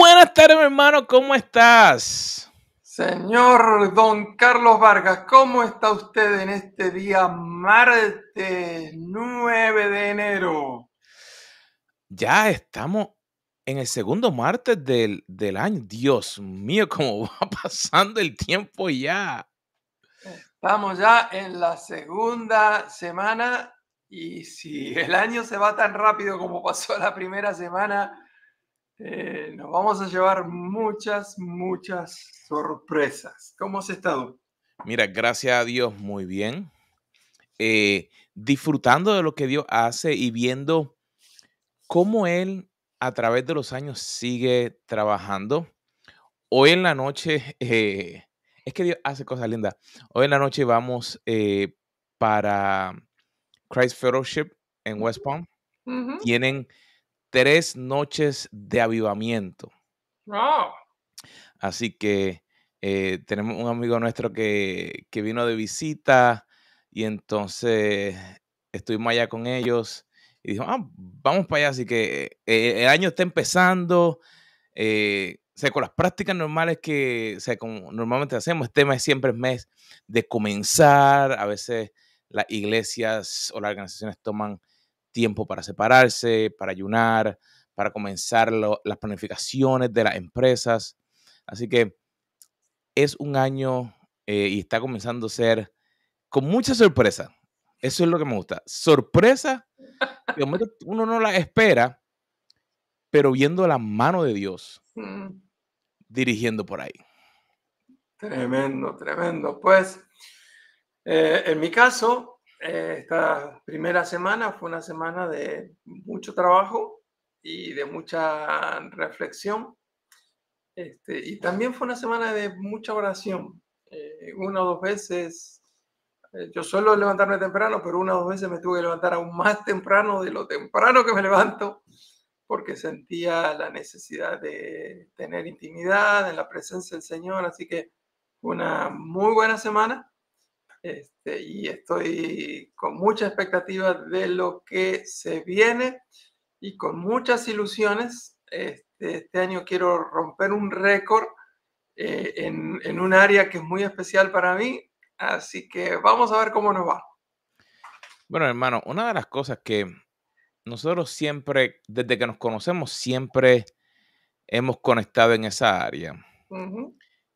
Buenas tardes, hermano, ¿cómo estás? Señor don Carlos Vargas, ¿cómo está usted en este día martes 9 de enero? Ya estamos en el segundo martes del, del año. Dios mío, cómo va pasando el tiempo ya. Estamos ya en la segunda semana y si el año se va tan rápido como pasó la primera semana, eh, nos vamos a llevar muchas, muchas sorpresas. ¿Cómo has estado? Mira, gracias a Dios, muy bien. Eh, disfrutando de lo que Dios hace y viendo cómo Él a través de los años sigue trabajando. Hoy en la noche, eh, es que Dios hace cosas lindas. Hoy en la noche vamos para Christ Fellowship en West Palm. Tienen tres noches de avivamiento. Así que eh, tenemos un amigo nuestro que, vino de visita y entonces estuvimos allá con ellos y dijo, ah, vamos para allá. Así que eh, el año está empezando. Eh, o sea, con las prácticas normales que normalmente hacemos, este mes siempre es mes de comenzar. A veces las iglesias o las organizaciones toman tiempo para separarse, para ayunar, para comenzar las planificaciones de las empresas. Así que es un año eh, y está comenzando a ser con mucha sorpresa. Eso es lo que me gusta. Sorpresa, que uno no la espera, pero viendo la mano de Dios mm. dirigiendo por ahí. Tremendo, tremendo. Pues eh, en mi caso, eh, esta primera semana fue una semana de mucho trabajo y de mucha reflexión. Este, y también fue una semana de mucha oración. Eh, una o dos veces, eh, yo suelo levantarme temprano, pero una o dos veces me tuve que levantar aún más temprano de lo temprano que me levanto, porque sentía la necesidad de tener intimidad en la presencia del Señor. Así que una muy buena semana este, y estoy con mucha expectativa de lo que se viene y con muchas ilusiones. Este, este año quiero romper un récord eh, en, un área que es muy especial para mí, así que vamos a ver cómo nos va. Bueno, hermano, una de las cosas que nosotros siempre, desde que nos conocemos, siempre hemos conectado en esa área,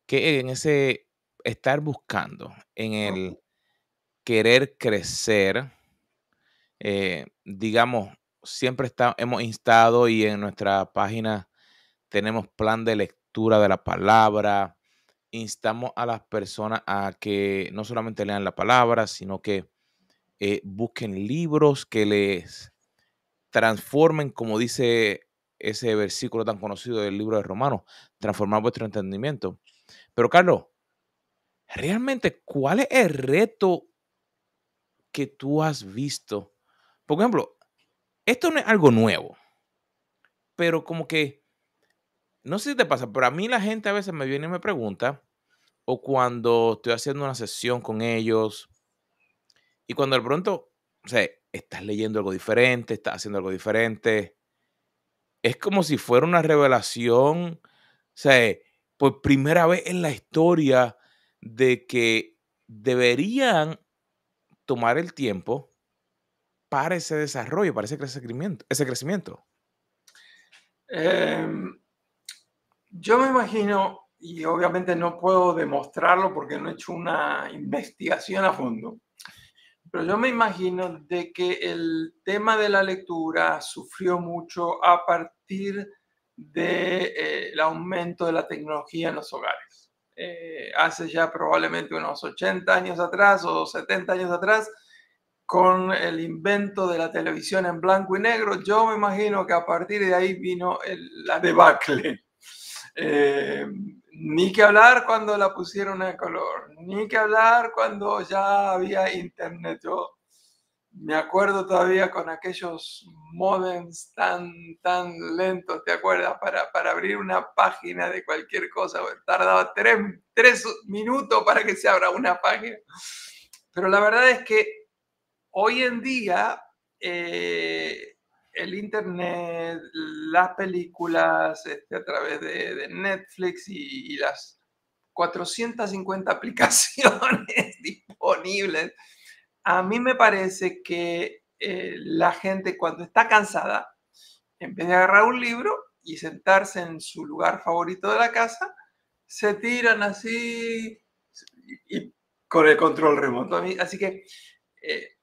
que en ese estar buscando, en el querer crecer, eh, digamos, siempre hemos instado y en nuestra página tenemos plan de lectura de la palabra. Instamos a las personas a que no solamente lean la palabra, sino que eh, busquen libros que les transformen, como dice ese versículo tan conocido del libro de Romanos, transformar vuestro entendimiento. Pero Carlos, realmente, ¿cuál es el reto que tú has visto. Por ejemplo, esto no es algo nuevo, pero como que, no sé si te pasa, pero a mí la gente a veces me viene y me pregunta, o cuando estoy haciendo una sesión con ellos, y cuando de pronto, o sea, estás leyendo algo diferente, estás haciendo algo diferente, es como si fuera una revelación, o sea, por primera vez en la historia de que deberían tomar el tiempo para ese desarrollo, para ese crecimiento? Ese crecimiento? Em, yo me imagino, y obviamente no puedo demostrarlo porque no he hecho una investigación a fondo, pero yo me imagino de que el tema de la lectura sufrió mucho a partir del de, eh, el aumento de la tecnología en los hogares. Eh, hace ya probablemente unos 80 años atrás o 70 años atrás, con el invento de la televisión en blanco y negro, yo me imagino que a partir de ahí vino el, la debacle. Eh, ni que hablar cuando la pusieron en color, ni que hablar cuando ya había internet. Yo me acuerdo todavía con aquellos modems tan, tan lentos, ¿te acuerdas? Para, abrir una página de cualquier cosa. Tardaba tres, minutos para que se abra una página. Pero la verdad es que hoy en día eh, el Internet, las películas este, a través de, Netflix y, y las 450 aplicaciones disponibles a mí me parece que eh, la gente cuando está cansada, en vez de agarrar un libro y sentarse en su lugar favorito de la casa, se tiran así y, con el control remoto. Así que eh,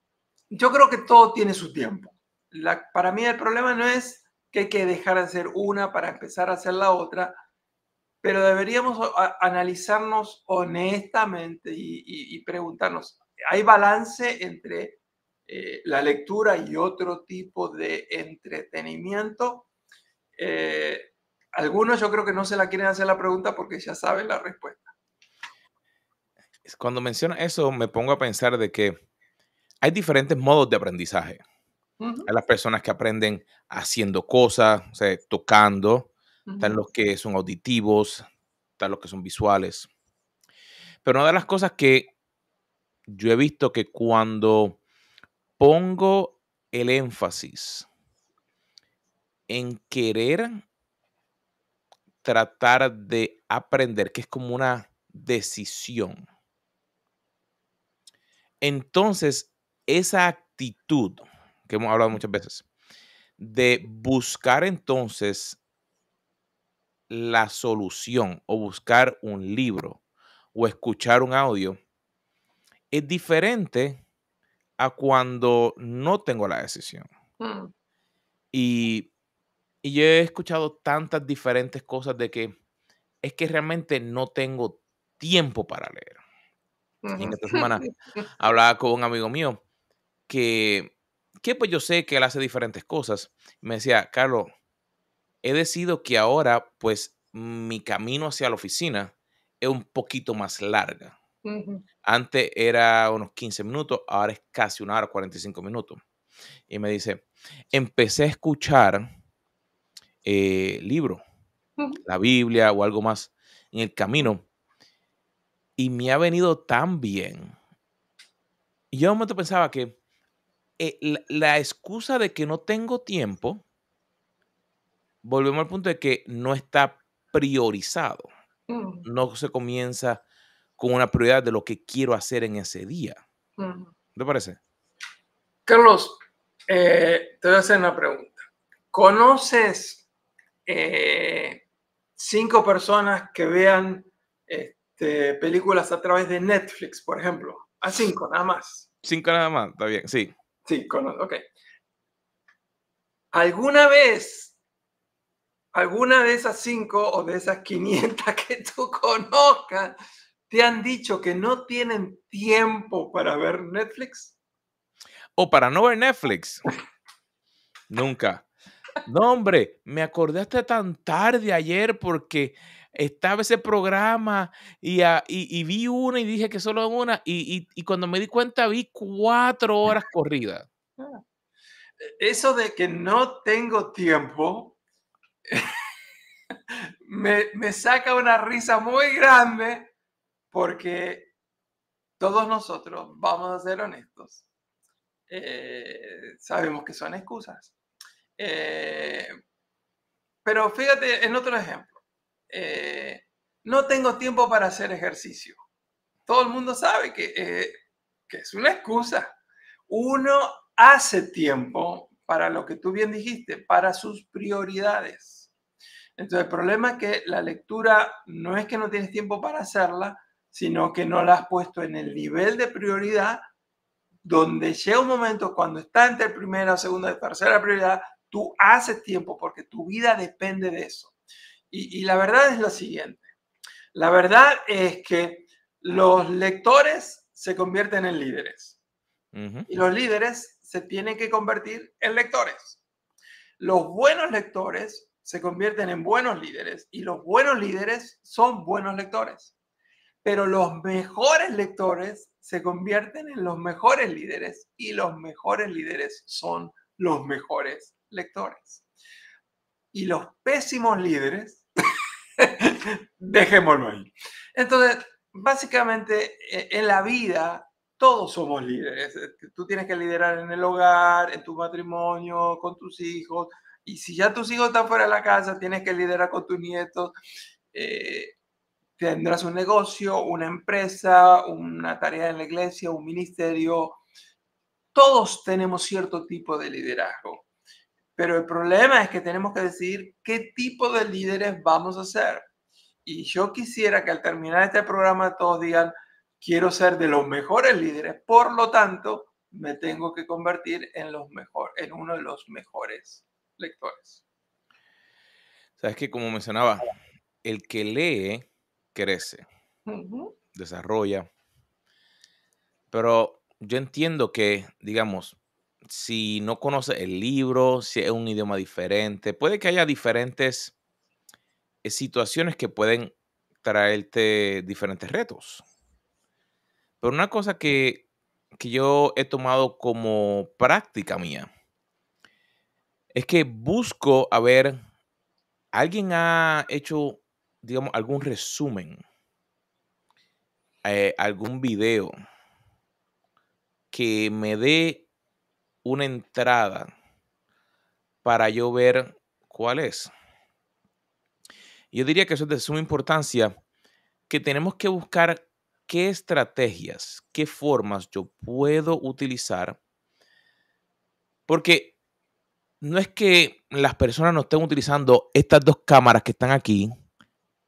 yo creo que todo tiene su tiempo. para mí el problema no es que hay que dejar de hacer una para empezar a hacer la otra, pero deberíamos analizarnos honestamente y preguntarnos, hay balance entre eh, la lectura y otro tipo de entretenimiento. Eh, algunos yo creo que no se la quieren hacer la pregunta porque ya saben la respuesta. Cuando menciona eso, me pongo a pensar de que hay diferentes modos de aprendizaje. Hay las personas que aprenden haciendo cosas, o sea, tocando, están los que son auditivos, están los que son visuales. Pero una de las cosas que yo he visto que cuando pongo el énfasis en querer tratar de aprender, que es como una decisión, entonces esa actitud que hemos hablado muchas veces, de buscar entonces la solución o buscar un libro o escuchar un audio, es diferente a cuando no tengo la decisión. Hmm. Y, yo he escuchado tantas diferentes cosas de que es que realmente no tengo tiempo para leer. En esta semana hablaba con un amigo mío que, que pues yo sé que él hace diferentes cosas. Me decía, Carlos, he decidido que ahora pues mi camino hacia la oficina es un poquito más larga. Antes era unos 15 minutos, ahora es casi una hora, 45 minutos. Y me dice, empecé a escuchar eh, libro, la Biblia o algo más en el camino. Y me ha venido tan bien. Y yo un momento pensaba que eh, la, excusa de que no tengo tiempo, volvemos al punto de que no está priorizado. Mm. No se comienza con una prioridad de lo que quiero hacer en ese día. ¿Te parece? Carlos, eh, te voy a hacer una pregunta. ¿Conoces eh, cinco personas que vean este, películas a través de Netflix, por ejemplo? A cinco, nada más. Cinco nada más, está bien, sí. Sí, conozco, ok. ¿Alguna vez, alguna de esas cinco o de esas 500 que tú conozcas, ¿Te han dicho que no tienen tiempo para ver Netflix? O para no ver Netflix. Nunca. No, hombre, me acordé hasta tan tarde ayer porque estaba ese programa y, ah, vi una y dije que solo una y, cuando me di cuenta vi cuatro horas corridas. Ah, eso de que no tengo tiempo me, me saca una risa muy grande porque todos nosotros, vamos a ser honestos, eh, sabemos que son excusas. Eh, pero fíjate en otro ejemplo. Eh, no tengo tiempo para hacer ejercicio. Todo el mundo sabe que, que es una excusa. Uno hace tiempo para lo que tú bien dijiste, para sus prioridades. Entonces, el problema es que la lectura no es que no tienes tiempo para hacerla, sino que no la has puesto en el nivel de prioridad donde llega un momento cuando está entre primera, segunda y tercera prioridad, tú haces tiempo porque tu vida depende de eso. Y, la verdad es la siguiente. La verdad es que los lectores se convierten en líderes. Y los líderes se tienen que convertir en lectores. Los buenos lectores se convierten en buenos líderes y los buenos líderes son buenos lectores pero los mejores lectores se convierten en los mejores líderes y los mejores líderes son los mejores lectores. Y los pésimos líderes, dejémoslo ahí. Entonces, básicamente e, en la vida todos somos líderes. Tú tienes que liderar en el hogar, en tu matrimonio, con tus hijos. Y si ya tus hijos están fuera de la casa, tienes que liderar con tus nietos. Eh, tendrás un negocio, una empresa, una tarea en la iglesia, un ministerio. Todos tenemos cierto tipo de liderazgo, pero el problema es que tenemos que decidir qué tipo de líderes vamos a ser. Y yo quisiera que al terminar este programa todos digan, quiero ser de los mejores líderes, por lo tanto, me tengo que convertir en, los mejor, en uno de los mejores lectores. Sabes que como mencionaba, el que lee crece, desarrolla. Pero yo entiendo que, digamos, si no conoce el libro, si es un idioma diferente, puede que haya diferentes eh, situaciones que pueden traerte diferentes retos. Pero una cosa que, que yo he tomado como práctica mía es que busco, a ver, alguien ha hecho digamos, algún resumen, eh, algún video que me dé una entrada para yo ver cuál es. Yo diría que eso es de suma importancia, que tenemos que buscar qué estrategias, qué formas yo puedo utilizar, porque no es que las personas no estén utilizando estas dos cámaras que están aquí,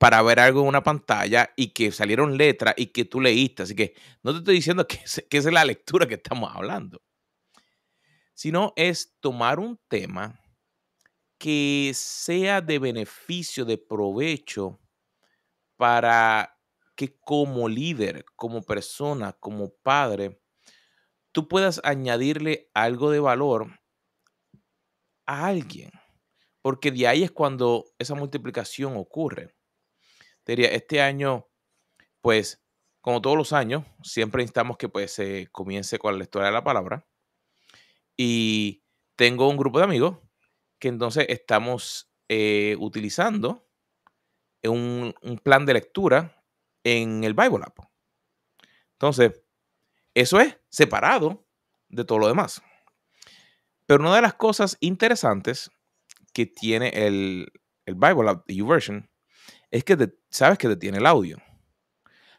para ver algo en una pantalla y que salieron letras y que tú leíste. Así que no te estoy diciendo que, esa es la lectura que estamos hablando, sino es tomar un tema que sea de beneficio, de provecho para que como líder, como persona, como padre, tú puedas añadirle algo de valor a alguien, porque de ahí es cuando esa multiplicación ocurre diría, este año, pues, como todos los años, siempre instamos que pues se comience con la lectura de la palabra. Y tengo un grupo de amigos que entonces estamos eh, utilizando un, plan de lectura en el Bible App. Entonces, eso es separado de todo lo demás. Pero una de las cosas interesantes que tiene el, Bible App, the YouVersion, es que sabes que te tiene el audio.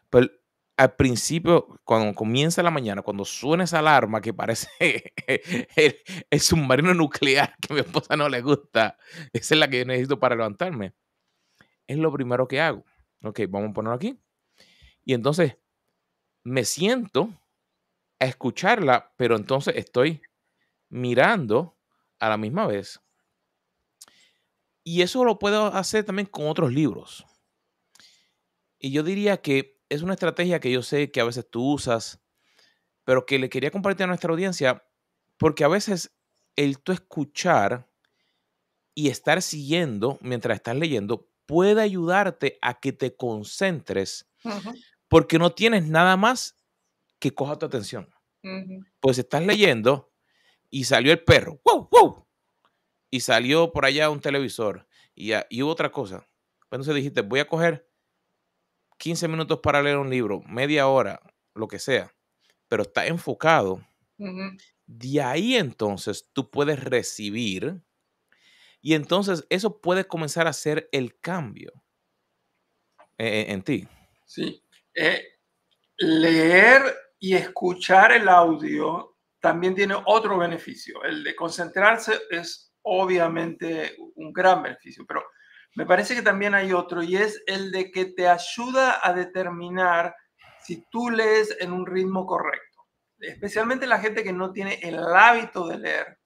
Pero al principio, cuando comienza la mañana, cuando suena esa alarma que parece el, el, submarino nuclear que a mi esposa no le gusta, esa es la que yo necesito para levantarme. Es lo primero que hago. Ok, vamos a ponerlo aquí. Y entonces me siento a escucharla, pero entonces estoy mirando a la misma vez y eso lo puedo hacer también con otros libros. Y yo diría que es una estrategia que yo sé que a veces tú usas, pero que le quería compartir a nuestra audiencia, porque a veces el tú escuchar y estar siguiendo mientras estás leyendo puede ayudarte a que te concentres, porque no tienes nada más que coja tu atención. Pues estás leyendo y salió el perro. ¡Wow, wow! y salió por allá un televisor y, hubo otra cosa. se pues dijiste, voy a coger 15 minutos para leer un libro, media hora, lo que sea, pero está enfocado. De ahí entonces tú puedes recibir y entonces eso puede comenzar a ser el cambio e, e, en, ti. Sí. Eh, leer y escuchar el audio también tiene otro beneficio. El de concentrarse es obviamente un gran beneficio, pero me parece que también hay otro y es el de que te ayuda a determinar si tú lees en un ritmo correcto. Especialmente la gente que no tiene el hábito de leer.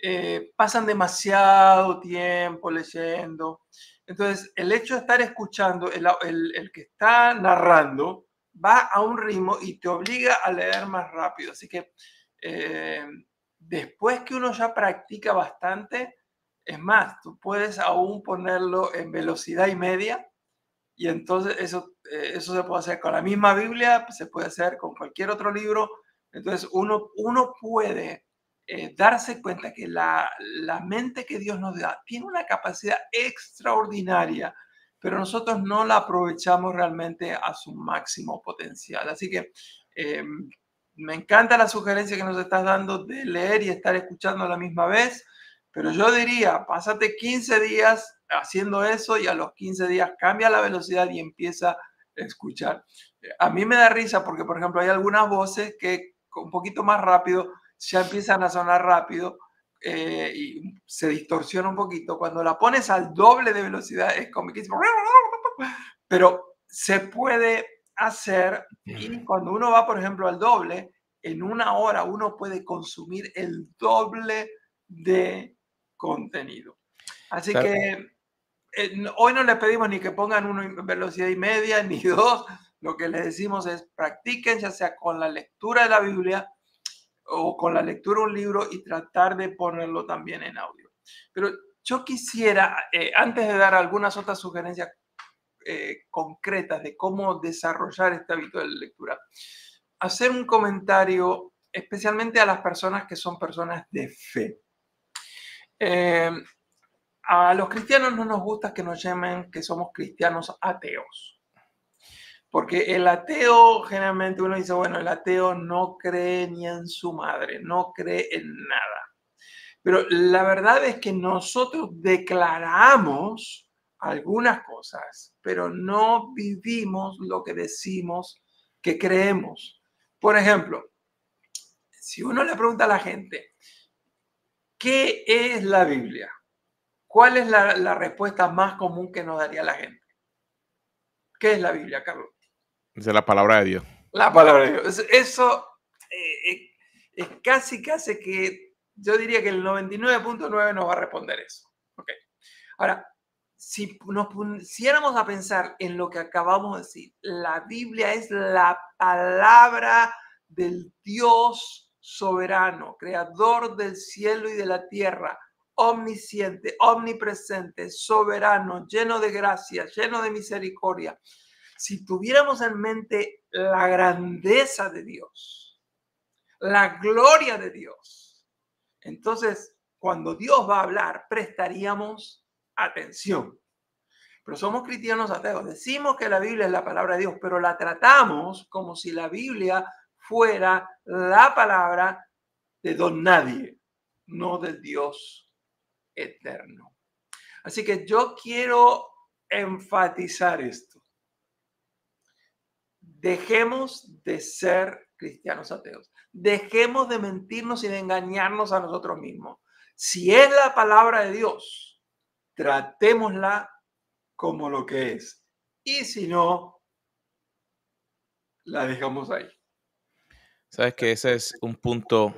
Eh, pasan demasiado tiempo leyendo. Entonces, el hecho de estar escuchando, el, que está narrando, va a un ritmo y te obliga a leer más rápido. Así que eh, después que uno ya practica bastante, es más, tú puedes aún ponerlo en velocidad y media y entonces eso, eh, eso se puede hacer con la misma Biblia, se puede hacer con cualquier otro libro. Entonces uno, uno puede eh, darse cuenta que la, la mente que Dios nos da tiene una capacidad extraordinaria, pero nosotros no la aprovechamos realmente a su máximo potencial. Así que em, me encanta la sugerencia que nos estás dando de leer y estar escuchando a la misma vez, pero yo diría, pásate 15 días haciendo eso y a los 15 días cambia la velocidad y empieza a escuchar. A mí me da risa porque, por ejemplo, hay algunas voces que un poquito más rápido ya empiezan a sonar rápido eh, y se distorsiona un poquito. Cuando la pones al doble de velocidad es comiquísimo. Pero se puede hacer. Y cuando uno va, por ejemplo, al doble, en una hora uno puede consumir el doble de contenido. Así que eh, hoy no les pedimos ni que pongan una velocidad y media, ni dos. Lo que les decimos es practiquen, ya sea con la lectura de la Biblia o con la lectura de un libro y tratar de ponerlo también en audio. Pero yo quisiera, eh, antes de dar algunas otras sugerencias, eh, concretas de cómo desarrollar este hábito de lectura. Hacer un comentario especialmente a las personas que son personas de fe. Eh, a los cristianos no nos gusta que nos llamen que somos cristianos ateos. Porque el ateo, generalmente uno dice, bueno, el ateo no cree ni en su madre, no cree en nada. Pero la verdad es que nosotros declaramos algunas cosas, pero no vivimos lo que decimos que creemos. Por ejemplo, si uno le pregunta a la gente, ¿qué es la Biblia? ¿Cuál es la, respuesta más común que nos daría la gente? ¿Qué es la Biblia, Carlos? Es la palabra de Dios. La palabra de Dios. Eso eh, eh, es casi, casi que yo diría que el 99.9 nos va a responder eso. Okay. Ahora, si nos pusiéramos a pensar en lo que acabamos de decir, la Biblia es la palabra del Dios soberano, creador del cielo y de la tierra, omnisciente, omnipresente, soberano, lleno de gracia, lleno de misericordia. Si tuviéramos en mente la grandeza de Dios, la gloria de Dios, entonces cuando Dios va a hablar, prestaríamos atención. Pero somos cristianos ateos. Decimos que la Biblia es la palabra de Dios, pero la tratamos como si la Biblia fuera la palabra de don nadie, no del Dios eterno. Así que yo quiero enfatizar esto. Dejemos de ser cristianos ateos. Dejemos de mentirnos y de engañarnos a nosotros mismos. Si es la palabra de Dios, tratémosla como lo que es. Y si no, la dejamos ahí. Sabes que ese es un punto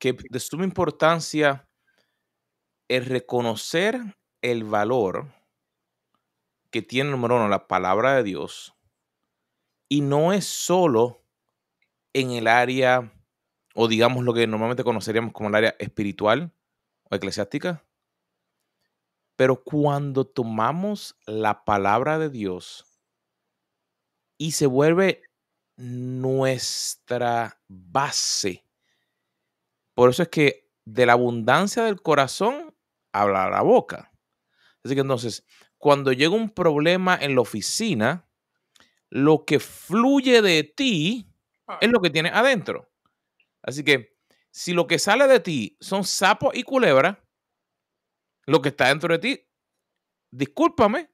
que de suma importancia es reconocer el valor que tiene, número uno, la palabra de Dios. Y no es solo en el área, o digamos lo que normalmente conoceríamos como el área espiritual o eclesiástica, pero cuando tomamos la palabra de Dios y se vuelve nuestra base, por eso es que de la abundancia del corazón habla la boca. Así que entonces, cuando llega un problema en la oficina, lo que fluye de ti ah. es lo que tienes adentro. Así que si lo que sale de ti son sapos y culebras, lo que está dentro de ti. Discúlpame,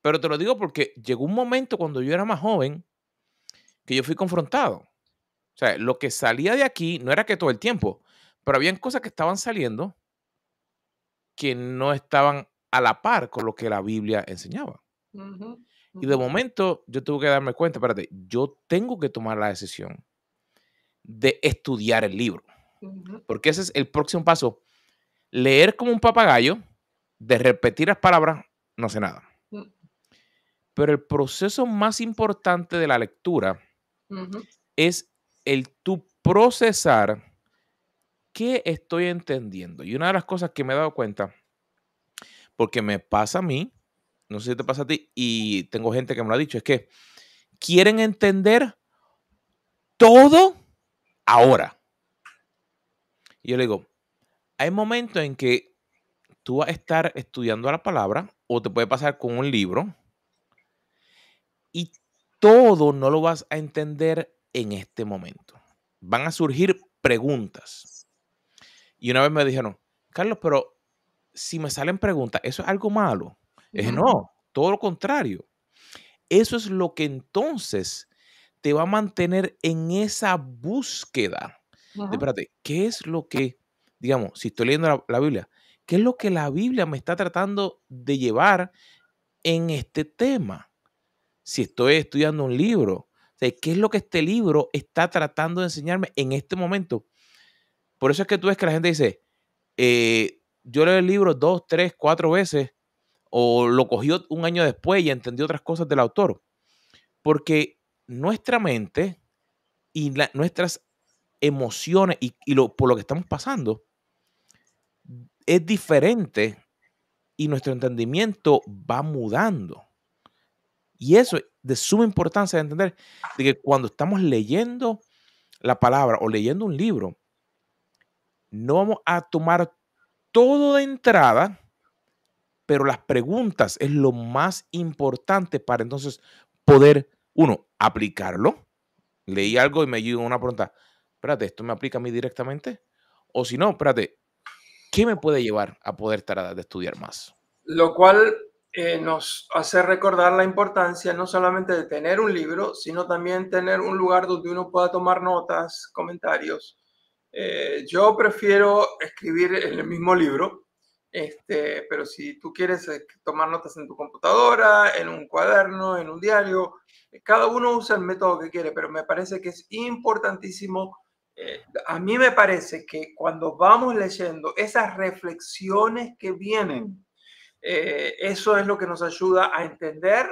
pero te lo digo porque llegó un momento cuando yo era más joven que yo fui confrontado. O sea, lo que salía de aquí no era que todo el tiempo, pero habían cosas que estaban saliendo que no estaban a la par con lo que la Biblia enseñaba. Y de momento yo tuve que darme cuenta, espérate, yo tengo que tomar la decisión de estudiar el libro, porque ese es el próximo paso Leer como un papagayo, de repetir las palabras, no sé nada. Mm. Pero el proceso más importante de la lectura es el tu procesar qué estoy entendiendo. Y una de las cosas que me he dado cuenta, porque me pasa a mí, no sé si te pasa a ti, y tengo gente que me lo ha dicho, es que quieren entender todo ahora. Y yo le digo, hay momentos en que tú vas a estar estudiando la palabra o te puede pasar con un libro y todo no lo vas a entender en este momento. Van a surgir preguntas. Y una vez me dijeron, Carlos, pero si me salen preguntas, ¿eso es algo malo? Es no. todo lo contrario. Eso es lo que entonces te va a mantener en esa búsqueda. de, espérate, ¿qué es lo que digamos, si estoy leyendo la, Biblia, ¿qué es lo que la Biblia me está tratando de llevar en este tema? Si estoy estudiando un libro, ¿qué es lo que este libro está tratando de enseñarme en este momento? Por eso es que tú ves que la gente dice, eh, yo leo el libro dos, tres, cuatro veces, o lo cogió un año después y entendió otras cosas del autor. Porque nuestra mente y nuestras emociones y, y lo, por lo que estamos pasando es diferente y nuestro entendimiento va mudando. Y eso es de suma importancia de entender de que cuando estamos leyendo la palabra o leyendo un libro, no vamos a tomar todo de entrada, pero las preguntas es lo más importante para entonces poder, uno, aplicarlo. Leí algo y me llegó una pregunta, espérate, ¿esto me aplica a mí directamente? O si no, espérate, ¿Qué me puede llevar a poder tratar de estudiar más? Lo cual eh, nos hace recordar la importancia no solamente de tener un libro, sino también tener un lugar donde uno pueda tomar notas, comentarios. Eh, yo prefiero escribir en el mismo libro, este, pero si tú quieres eh, tomar notas en tu computadora, en un cuaderno, en un diario, cada uno usa el método que quiere, pero me parece que es importantísimo a mí me parece que cuando vamos leyendo esas reflexiones que vienen, eh, eso es lo que nos ayuda a entender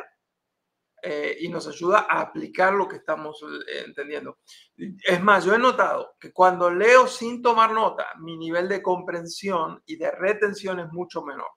eh, y nos ayuda a aplicar lo que estamos eh, entendiendo. Es más, yo he notado que cuando leo sin tomar nota, mi nivel de comprensión y de retención es mucho menor.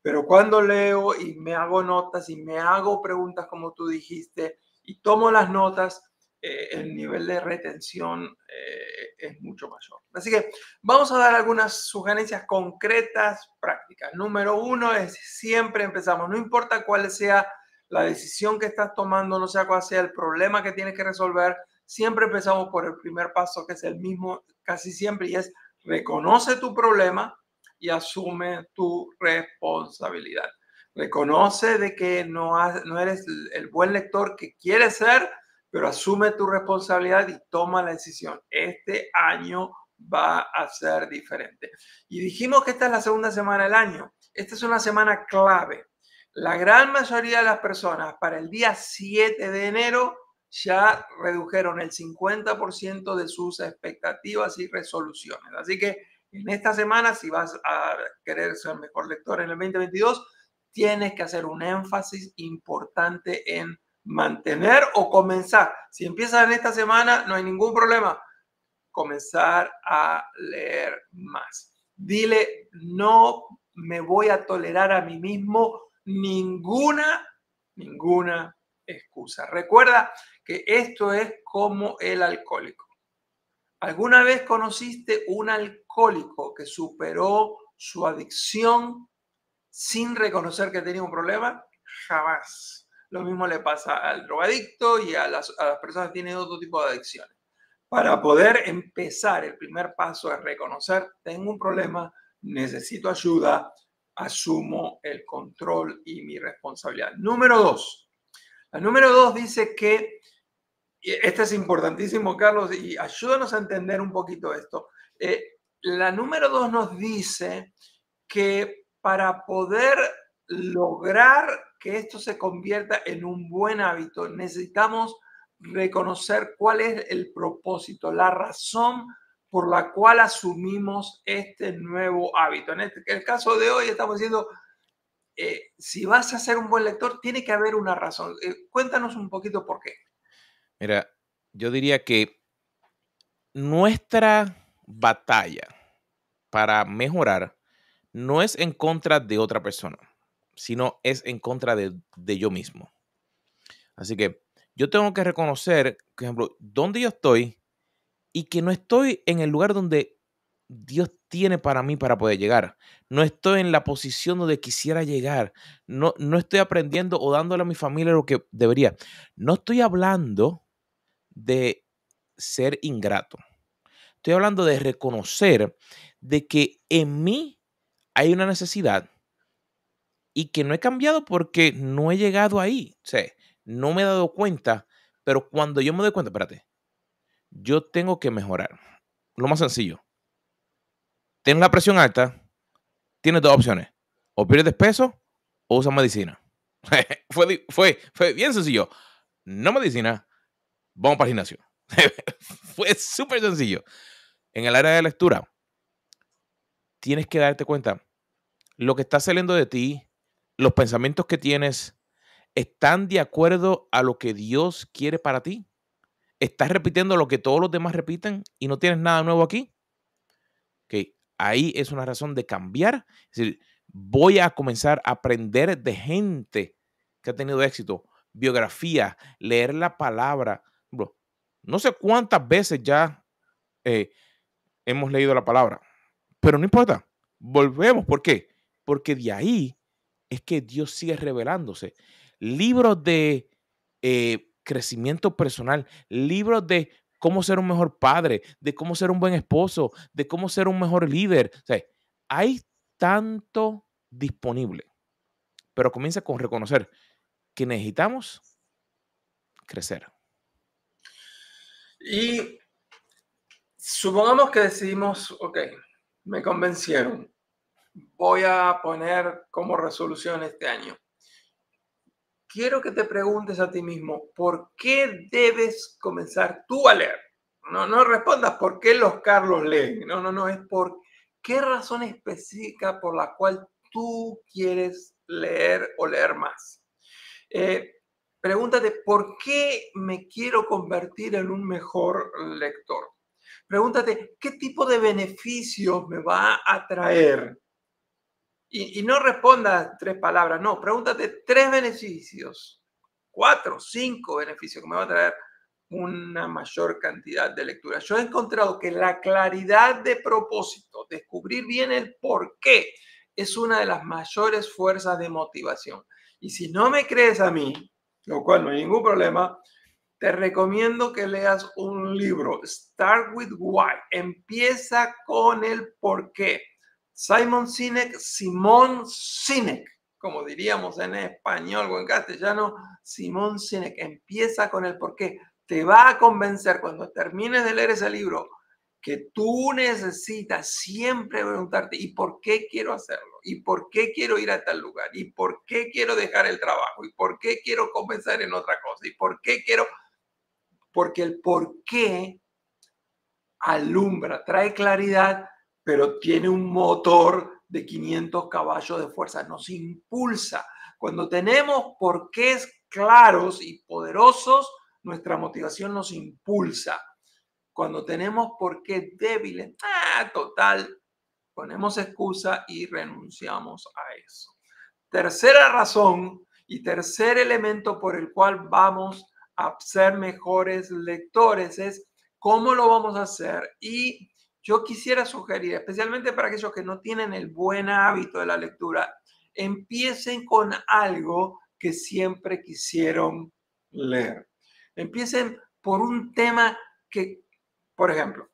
Pero cuando leo y me hago notas y me hago preguntas como tú dijiste y tomo las notas, eh, el nivel de retención eh, es mucho mayor. Así que vamos a dar algunas sugerencias concretas, prácticas. Número uno es siempre empezamos, no importa cuál sea la decisión que estás tomando, no sea cuál sea el problema que tienes que resolver, siempre empezamos por el primer paso que es el mismo casi siempre y es reconoce tu problema y asume tu responsabilidad. Reconoce de que no, no eres el buen lector que quieres ser pero asume tu responsabilidad y toma la decisión. Este año va a ser diferente. Y dijimos que esta es la segunda semana del año. Esta es una semana clave. La gran mayoría de las personas para el día 7 de enero ya redujeron el 50% de sus expectativas y resoluciones. Así que en esta semana, si vas a querer ser mejor lector en el 2022, tienes que hacer un énfasis importante en mantener o comenzar. Si en esta semana, no hay ningún problema. Comenzar a leer más. Dile, no me voy a tolerar a mí mismo ninguna, ninguna excusa. Recuerda que esto es como el alcohólico. ¿Alguna vez conociste un alcohólico que superó su adicción sin reconocer que tenía un problema? Jamás. Lo mismo le pasa al drogadicto y a las, personas que tienen otro tipo de adicciones. Para poder empezar, el primer paso es reconocer, tengo un problema, necesito ayuda, asumo el control y mi responsabilidad. Número dos. La número dos dice que, este es importantísimo, Carlos, y ayúdanos a entender un poquito esto. Eh, la número dos nos dice que para poder lograr que esto se convierta en un buen hábito. Necesitamos reconocer cuál es el propósito, la razón por la cual asumimos este nuevo hábito. En, este, el caso de hoy estamos diciendo, eh, si vas a ser un buen lector, tiene que haber una razón. Eh, cuéntanos un poquito por qué. Mira, yo diría que nuestra batalla para mejorar no es en contra de otra persona sino es en contra de, yo mismo. Así que yo tengo que reconocer, por ejemplo, dónde yo estoy y que no estoy en el lugar donde Dios tiene para mí para poder llegar. No estoy en la posición donde quisiera llegar. No, no estoy aprendiendo o dándole a mi familia lo que debería. No estoy hablando de ser ingrato. Estoy hablando de reconocer de que en mí hay una necesidad y que no he cambiado porque no he llegado ahí. O no me he dado cuenta, pero cuando yo me doy cuenta, espérate, yo tengo que mejorar. Lo más sencillo. Tienes la presión alta, tienes dos opciones. O pierdes peso o usas medicina. fue, fue bien sencillo. No medicina, vamos para el gimnasio. fue súper sencillo. En el área de lectura, tienes que darte cuenta lo que está saliendo de ti los pensamientos que tienes están de acuerdo a lo que Dios quiere para ti. Estás repitiendo lo que todos los demás repiten y no tienes nada nuevo aquí. Okay. Ahí es una razón de cambiar. Es decir, voy a comenzar a aprender de gente que ha tenido éxito, biografía, leer la palabra. no sé cuántas veces ya eh, hemos leído la palabra, pero no importa. Volvemos. ¿Por qué? Porque de ahí es que Dios sigue revelándose. Libros de eh, crecimiento personal, libros de cómo ser un mejor padre, de cómo ser un buen esposo, de cómo ser un mejor líder. O sea, hay tanto disponible, pero comienza con reconocer que necesitamos crecer. Y supongamos que decidimos, ok, me convencieron, voy a poner como resolución este año. Quiero que te preguntes a ti mismo, ¿por qué debes comenzar tú a leer? No, respondas por qué los Carlos leen. No, no, no, es por qué razón específica por la cual tú quieres leer o leer más. Eh, pregúntate, ¿por qué me quiero convertir en un mejor lector? Pregúntate, ¿qué tipo de beneficios me va a traer y, no responda tres palabras, no, pregúntate tres beneficios, cuatro, cinco beneficios que me va a traer una mayor cantidad de lectura. Yo he encontrado que la claridad de propósito, descubrir bien el por qué, es una de las mayores fuerzas de motivación. Y si no me crees a mí, lo cual no hay ningún problema, te recomiendo que leas un libro, Start with Why, empieza con el por qué. Simon Sinek, Simón Sinek, como diríamos en español o en castellano, Simón Sinek. Empieza con el por qué. Te va a convencer cuando termines de leer ese libro que tú necesitas siempre preguntarte, ¿y por qué quiero hacerlo? ¿Y por qué quiero ir a tal lugar? ¿Y por qué quiero dejar el trabajo? ¿Y por qué quiero comenzar en otra cosa? ¿Y por qué quiero...? Porque el por qué alumbra, trae claridad pero tiene un motor de 500 caballos de fuerza, nos impulsa. Cuando tenemos porqués claros y poderosos, nuestra motivación nos impulsa. Cuando tenemos qué débiles, ah, total, ponemos excusa y renunciamos a eso. Tercera razón y tercer elemento por el cual vamos a ser mejores lectores es cómo lo vamos a hacer y yo quisiera sugerir, especialmente para aquellos que no tienen el buen hábito de la lectura, empiecen con algo que siempre quisieron leer. Empiecen por un tema que, por ejemplo,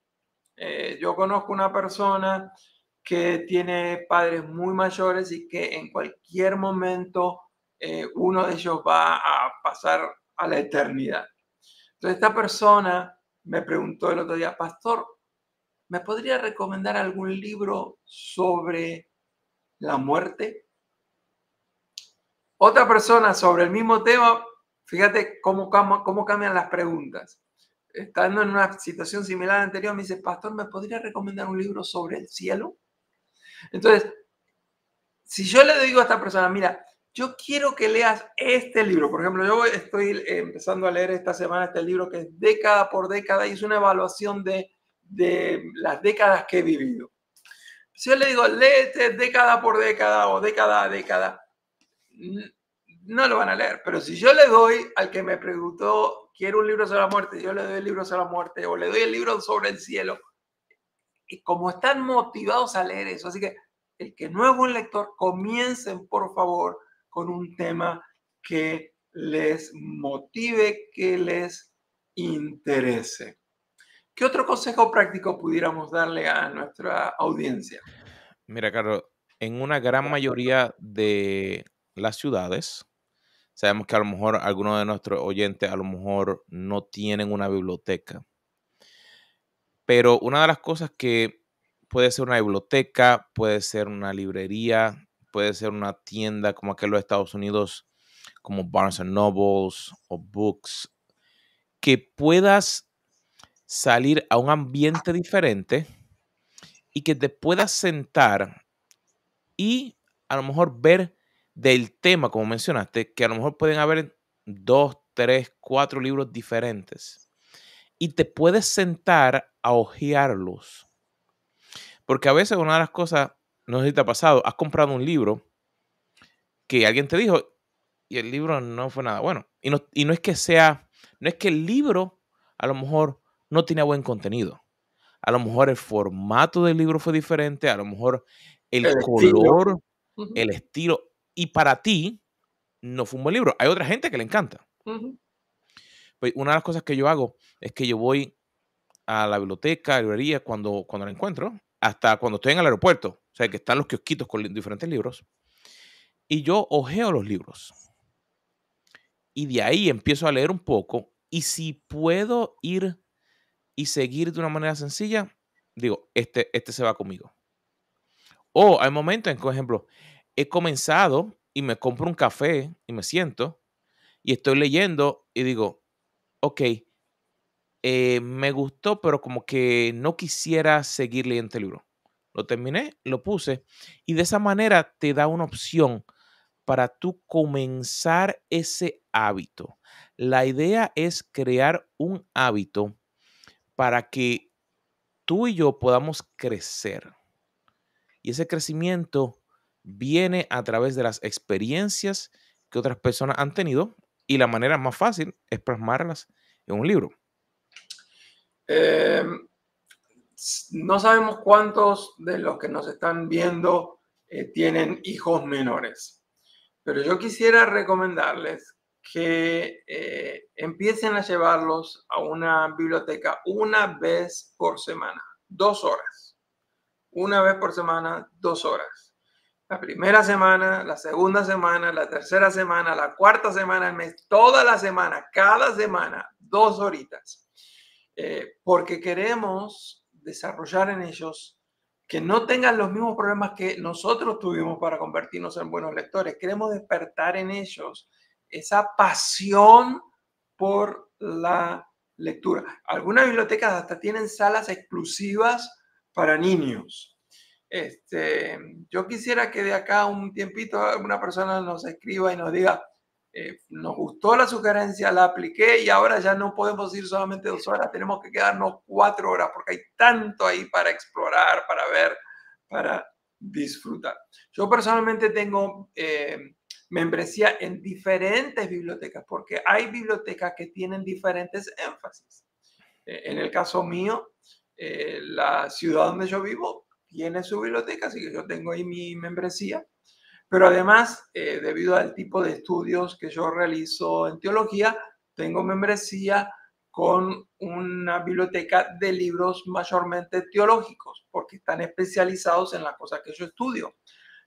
eh, yo conozco una persona que tiene padres muy mayores y que en cualquier momento eh, uno de ellos va a pasar a la eternidad. Entonces esta persona me preguntó el otro día, pastor, ¿Me podría recomendar algún libro sobre la muerte? Otra persona sobre el mismo tema, fíjate cómo, cómo cambian las preguntas. Estando en una situación similar a la anterior, me dice, pastor, ¿me podría recomendar un libro sobre el cielo? Entonces, si yo le digo a esta persona, mira, yo quiero que leas este libro. Por ejemplo, yo estoy empezando a leer esta semana este libro que es década por década y es una evaluación de de las décadas que he vivido. Si yo le digo, léete década por década o década a década, no lo van a leer. Pero si yo le doy al que me preguntó, quiero un libro sobre la muerte, yo le doy el libro sobre la muerte o le doy el libro sobre el cielo. Y como están motivados a leer eso, así que el que no es un lector, comiencen por favor con un tema que les motive, que les interese. ¿Qué otro consejo práctico pudiéramos darle a nuestra audiencia? Mira, Carlos, en una gran mayoría de las ciudades, sabemos que a lo mejor algunos de nuestros oyentes a lo mejor no tienen una biblioteca. Pero una de las cosas que puede ser una biblioteca, puede ser una librería, puede ser una tienda como aquel de Estados Unidos, como Barnes Nobles o Books, que puedas salir a un ambiente diferente y que te puedas sentar y a lo mejor ver del tema, como mencionaste, que a lo mejor pueden haber dos, tres, cuatro libros diferentes. Y te puedes sentar a hojearlos. Porque a veces una de las cosas, no sé te ha pasado, has comprado un libro que alguien te dijo y el libro no fue nada bueno. Y no, y no es que sea, no es que el libro a lo mejor no tenía buen contenido. A lo mejor el formato del libro fue diferente, a lo mejor el, color, el estilo. Y para ti, no fue un buen libro. Hay otra gente que le encanta. Pues, una de las cosas que yo hago es que yo voy a la biblioteca, a la librería, cuando, cuando la encuentro, hasta cuando estoy en el aeropuerto, o sea, que están los kiosquitos con diferentes libros, y yo ojeo los libros. Y de ahí empiezo a leer un poco, y si puedo ir y seguir de una manera sencilla, digo, este, este se va conmigo. O hay momentos en que, por ejemplo, he comenzado y me compro un café y me siento y estoy leyendo y digo, ok, eh, me gustó, pero como que no quisiera seguir leyendo el este libro. Lo terminé, lo puse y de esa manera te da una opción para tú comenzar ese hábito. La idea es crear un hábito para que tú y yo podamos crecer. Y ese crecimiento viene a través de las experiencias que otras personas han tenido y la manera más fácil es plasmarlas en un libro. Em, no sabemos cuántos de los que nos están viendo eh, tienen hijos menores, pero yo quisiera recomendarles que eh, empiecen a llevarlos a una biblioteca una vez por semana, dos horas. Una vez por semana, dos horas. La primera semana, la segunda semana, la tercera semana, la cuarta semana, el mes, toda la semana, cada semana, dos horitas. Eh, porque queremos desarrollar en ellos que no tengan los mismos problemas que nosotros tuvimos para convertirnos en buenos lectores. Queremos despertar en ellos esa pasión por la lectura. Algunas bibliotecas hasta tienen salas exclusivas para niños. Este, yo quisiera que de acá un tiempito alguna persona nos escriba y nos diga, eh, nos gustó la sugerencia, la apliqué y ahora ya no podemos ir solamente dos horas, tenemos que quedarnos cuatro horas porque hay tanto ahí para explorar, para ver, para disfrutar. Yo personalmente tengo eh, membresía en diferentes bibliotecas, porque hay bibliotecas que tienen diferentes énfasis. Eh, en el caso mío, eh, la ciudad donde yo vivo tiene su biblioteca, así que yo tengo ahí mi membresía. Pero además, eh, debido al tipo de estudios que yo realizo en teología, tengo membresía con una biblioteca de libros mayormente teológicos, porque están especializados en las cosas que yo estudio.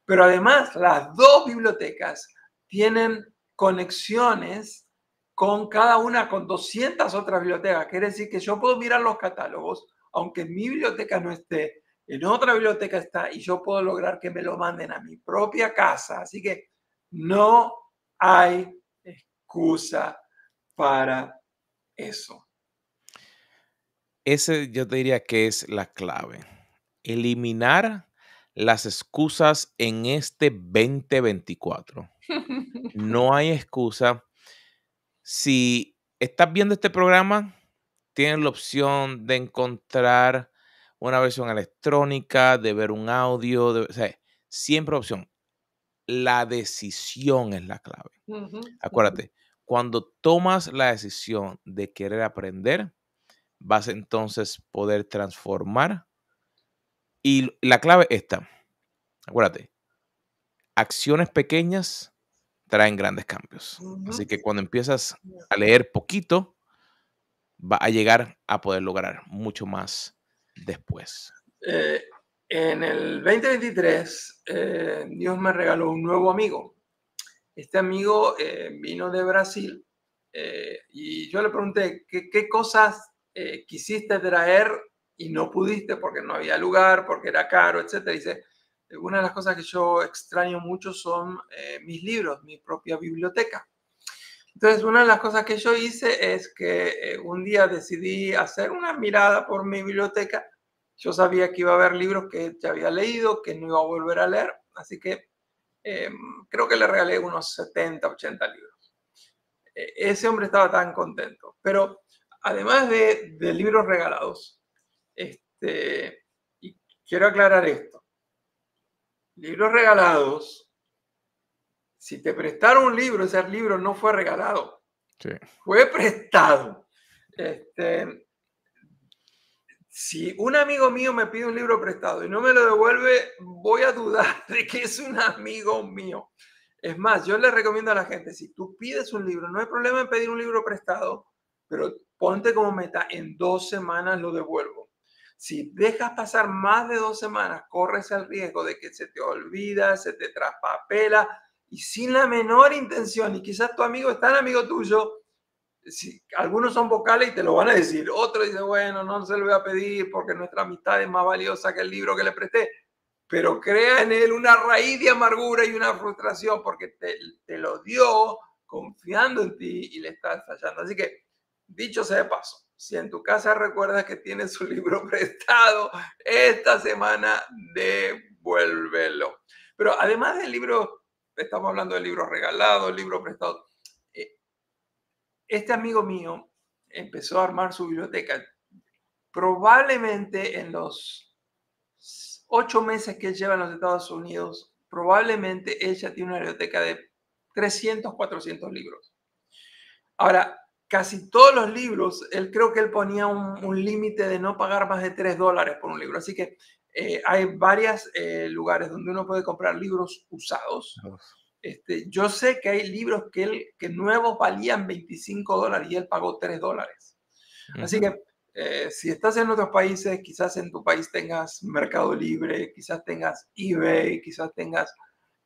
Pero además, las dos bibliotecas tienen conexiones con cada una, con 200 otras bibliotecas. Quiere decir que yo puedo mirar los catálogos, aunque mi biblioteca no esté, en otra biblioteca está, y yo puedo lograr que me lo manden a mi propia casa. Así que no hay excusa para eso. Ese yo te diría que es la clave. Eliminar las excusas en este 2024. No hay excusa. Si estás viendo este programa, tienes la opción de encontrar una versión electrónica, de ver un audio, siempre opción. La decisión es la clave. Acuérdate, cuando tomas la decisión de querer aprender, vas entonces poder transformar. Y la clave está, acuérdate, acciones pequeñas traen grandes cambios. Así que cuando empiezas a leer poquito, va a llegar a poder lograr mucho más después. Eh, en el 2023, eh, Dios me regaló un nuevo amigo. Este amigo eh, vino de Brasil y yo le pregunté, ¿qué, cosas quisiste traer y no pudiste porque no había lugar, porque era caro, etcétera? dice, una de las cosas que yo extraño mucho son eh, mis libros, mi propia biblioteca. Entonces, una de las cosas que yo hice es que eh, un día decidí hacer una mirada por mi biblioteca. Yo sabía que iba a haber libros que ya había leído, que no iba a volver a leer, así que em, creo que le regalé unos 70, 80 libros. E, ese hombre estaba tan contento. Pero además de, libros regalados, este, y quiero aclarar esto Libros regalados. Si te prestaron un libro, ese libro no fue regalado. Sí. Fue prestado. Este, si un amigo mío me pide un libro prestado y no me lo devuelve, voy a dudar de que es un amigo mío. Es más, yo le recomiendo a la gente, si tú pides un libro, no hay problema en pedir un libro prestado, pero ponte como meta, en dos semanas lo devuelvo. Si dejas pasar más de dos semanas, corres el riesgo de que se te olvida, se te traspapela y sin la menor intención, y quizás tu amigo es tan amigo tuyo, si, algunos son vocales y te lo van a decir, otros dicen, bueno, no se lo voy a pedir porque nuestra amistad es más valiosa que el libro que le presté, pero crea en él una raíz de amargura y una frustración porque te, lo dio confiando en ti y le estás fallando. Así que, dicho sea de paso, si en tu casa recuerdas que tienes su libro prestado, esta semana devuélvelo. Pero además del libro, estamos hablando del libro regalado, el libro prestado. Eh, este amigo mío empezó a armar su biblioteca. Probablemente en los ocho meses que lleva en los Estados Unidos, probablemente ella tiene una biblioteca de 300, 400 libros. Ahora, casi todos los libros, él creo que él ponía un, límite de no pagar más de 3 dólares por un libro. Así que eh, hay varios eh, lugares donde uno puede comprar libros usados. Este, yo sé que hay libros que, que nuevos valían 25 dólares y él pagó 3 dólares. Así que eh, si estás en otros países, quizás en tu país tengas Mercado Libre, quizás tengas eBay, quizás tengas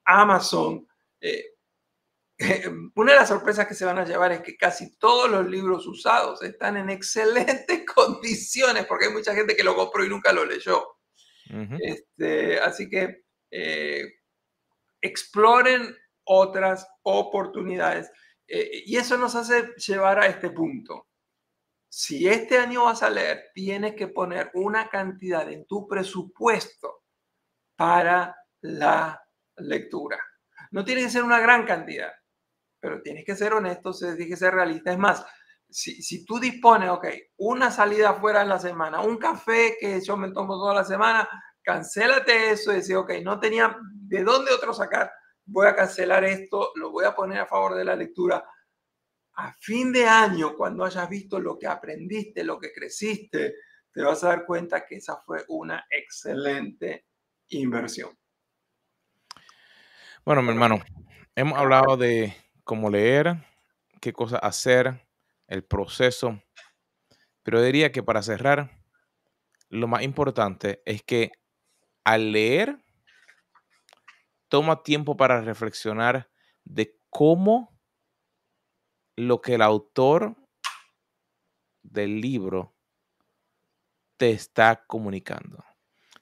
Amazon. una de las sorpresas que se van a llevar es que casi todos los libros usados están en excelentes condiciones, porque hay mucha gente que lo compró y nunca lo leyó. Este, así que eh, exploren otras oportunidades. Eh, y eso nos hace llevar a este punto. Si este año vas a leer, tienes que poner una cantidad en tu presupuesto para la lectura. No tiene que ser una gran cantidad pero tienes que ser honesto, tienes que ser realista. Es más, si, tú dispones, ok, una salida fuera en la semana, un café que yo me tomo toda la semana, cancélate eso y decir, ok, no tenía de dónde otro sacar, voy a cancelar esto, lo voy a poner a favor de la lectura. A fin de año, cuando hayas visto lo que aprendiste, lo que creciste, te vas a dar cuenta que esa fue una excelente inversión. Bueno, mi hermano, hemos hablado de cómo leer, qué cosa hacer, el proceso. Pero diría que para cerrar, lo más importante es que al leer, toma tiempo para reflexionar de cómo lo que el autor del libro te está comunicando.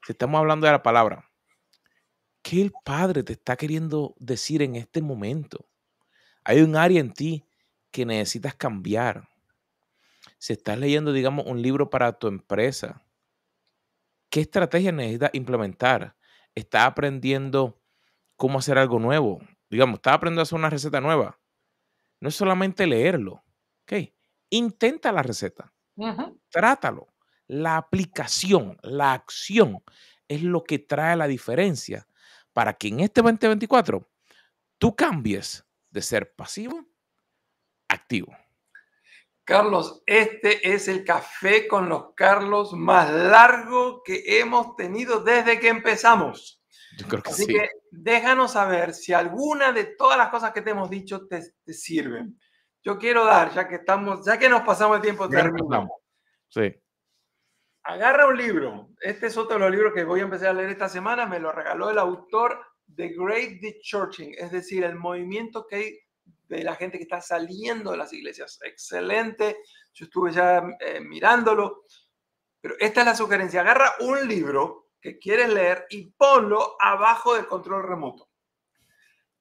Si estamos hablando de la palabra, ¿qué el Padre te está queriendo decir en este momento? Hay un área en ti que necesitas cambiar. Si estás leyendo, digamos, un libro para tu empresa, ¿qué estrategia necesitas implementar? ¿Estás aprendiendo cómo hacer algo nuevo? Digamos, estás aprendiendo a hacer una receta nueva. No es solamente leerlo. ¿ok? Intenta la receta. Trátalo. La aplicación, la acción es lo que trae la diferencia para que en este 2024 tú cambies de ser pasivo, activo. Carlos, este es el café con los Carlos más largo que hemos tenido desde que empezamos. Así que déjanos saber si alguna de todas las cosas que te hemos dicho te, sirven. Yo quiero dar, ya que estamos, ya que nos pasamos el tiempo, terminamos. Sí. Agarra un libro. Este es otro de los libros que voy a empezar a leer esta semana. Me lo regaló el autor The Great Churching, es decir, el movimiento que hay de la gente que está saliendo de las iglesias. Excelente, yo estuve ya eh, mirándolo, pero esta es la sugerencia. Agarra un libro que quieres leer y ponlo abajo del control remoto.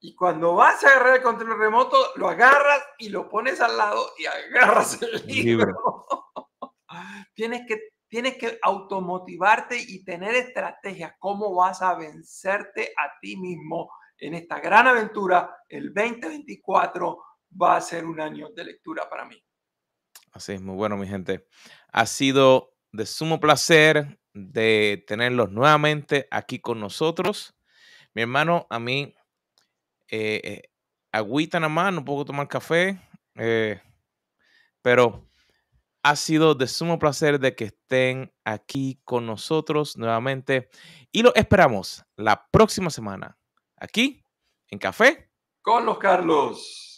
Y cuando vas a agarrar el control remoto, lo agarras y lo pones al lado y agarras el libro. Tienes que Tienes que automotivarte y tener estrategias. ¿Cómo vas a vencerte a ti mismo en esta gran aventura? El 2024 va a ser un año de lectura para mí. Así es, muy bueno, mi gente. Ha sido de sumo placer de tenerlos nuevamente aquí con nosotros. Mi hermano, a mí, eh, eh, agüita nada más, no puedo tomar café, eh, pero ha sido de sumo placer de que estén aquí con nosotros nuevamente y lo esperamos la próxima semana aquí en Café con los Carlos.